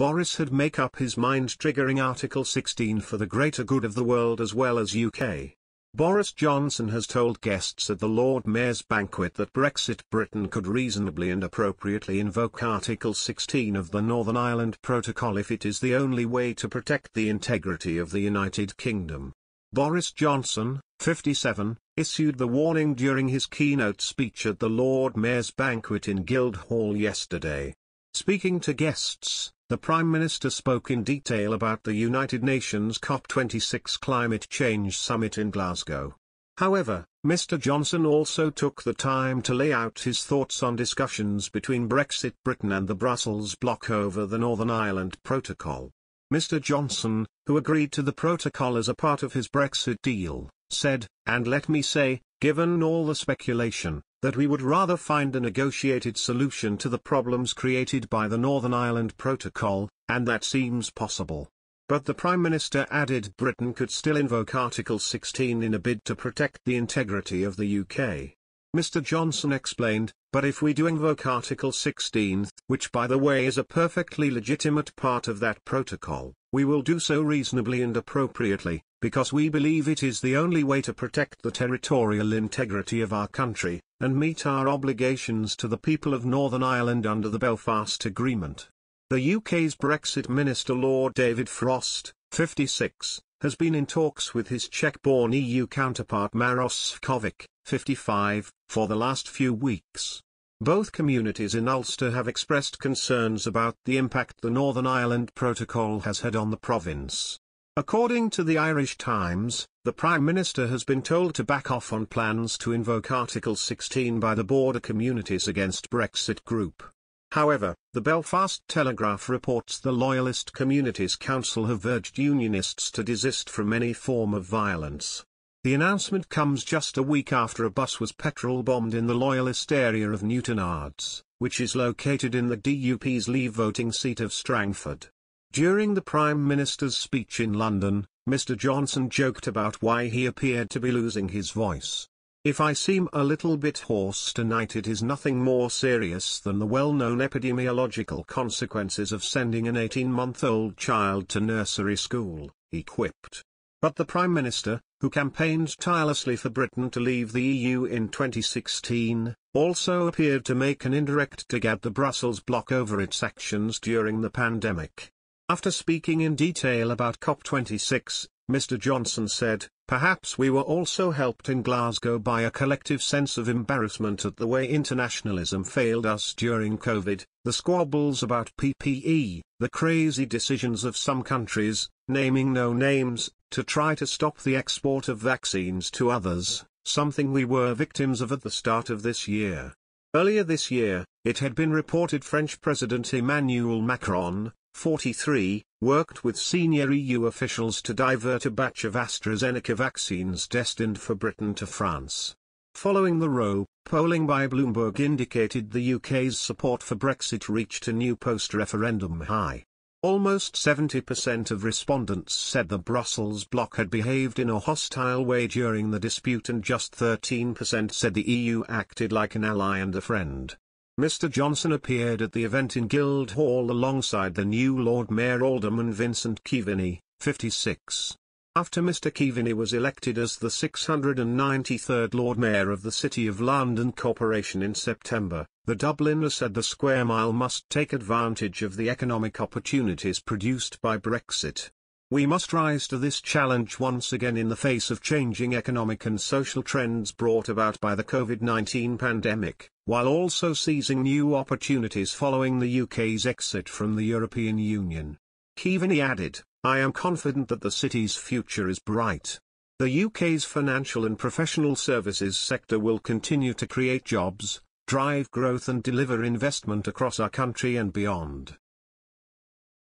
Boris had make up his mind triggering Article 16 for the greater good of the world as well as UK. Boris Johnson has told guests at the Lord Mayor's banquet that Brexit Britain could reasonably and appropriately invoke Article 16 of the Northern Ireland Protocol if it is the only way to protect the integrity of the United Kingdom. Boris Johnson, 57, issued the warning during his keynote speech at the Lord Mayor's banquet in Guildhall yesterday. Speaking to guests, the Prime Minister spoke in detail about the United Nations COP26 Climate Change Summit in Glasgow. However, Mr Johnson also took the time to lay out his thoughts on discussions between Brexit Britain and the Brussels bloc over the Northern Ireland Protocol. Mr Johnson, who agreed to the protocol as a part of his Brexit deal, said, And let me say, given all the speculation, that we would rather find a negotiated solution to the problems created by the Northern Ireland Protocol, and that seems possible. But the Prime Minister added Britain could still invoke Article 16 in a bid to protect the integrity of the UK. Mr Johnson explained, but if we do invoke Article 16, which by the way is a perfectly legitimate part of that protocol, we will do so reasonably and appropriately, because we believe it is the only way to protect the territorial integrity of our country, and meet our obligations to the people of Northern Ireland under the Belfast Agreement. The UK's Brexit Minister Lord David Frost, 56, has been in talks with his Czech-born EU counterpart Maros Kovic, 55, for the last few weeks. Both communities in Ulster have expressed concerns about the impact the Northern Ireland Protocol has had on the province. According to the Irish Times, the Prime Minister has been told to back off on plans to invoke Article 16 by the border communities against Brexit Group. However, the Belfast Telegraph reports the Loyalist Communities Council have urged unionists to desist from any form of violence. The announcement comes just a week after a bus was petrol bombed in the Loyalist area of Newtonards, which is located in the DUP's Leave voting seat of Strangford. During the Prime Minister's speech in London, Mr. Johnson joked about why he appeared to be losing his voice. If I seem a little bit hoarse tonight it is nothing more serious than the well-known epidemiological consequences of sending an 18-month-old child to nursery school, he quipped. But the Prime Minister, who campaigned tirelessly for Britain to leave the EU in 2016, also appeared to make an indirect dig at the Brussels bloc over its actions during the pandemic. After speaking in detail about COP26, Mr. Johnson said, Perhaps we were also helped in Glasgow by a collective sense of embarrassment at the way internationalism failed us during COVID, the squabbles about PPE, the crazy decisions of some countries, naming no names, to try to stop the export of vaccines to others, something we were victims of at the start of this year. Earlier this year, it had been reported French President Emmanuel Macron, 43, worked with senior EU officials to divert a batch of AstraZeneca vaccines destined for Britain to France. Following the row, polling by Bloomberg indicated the UK's support for Brexit reached a new post-referendum high. Almost 70% of respondents said the Brussels bloc had behaved in a hostile way during the dispute and just 13% said the EU acted like an ally and a friend. Mr. Johnson appeared at the event in Guildhall alongside the new Lord Mayor Alderman Vincent Keaveney, 56. After Mr. Keaveney was elected as the 693rd Lord Mayor of the City of London Corporation in September, the Dubliner said the square mile must take advantage of the economic opportunities produced by Brexit. We must rise to this challenge once again in the face of changing economic and social trends brought about by the COVID-19 pandemic, while also seizing new opportunities following the UK's exit from the European Union. Keaveney added, I am confident that the city's future is bright. The UK's financial and professional services sector will continue to create jobs, drive growth and deliver investment across our country and beyond.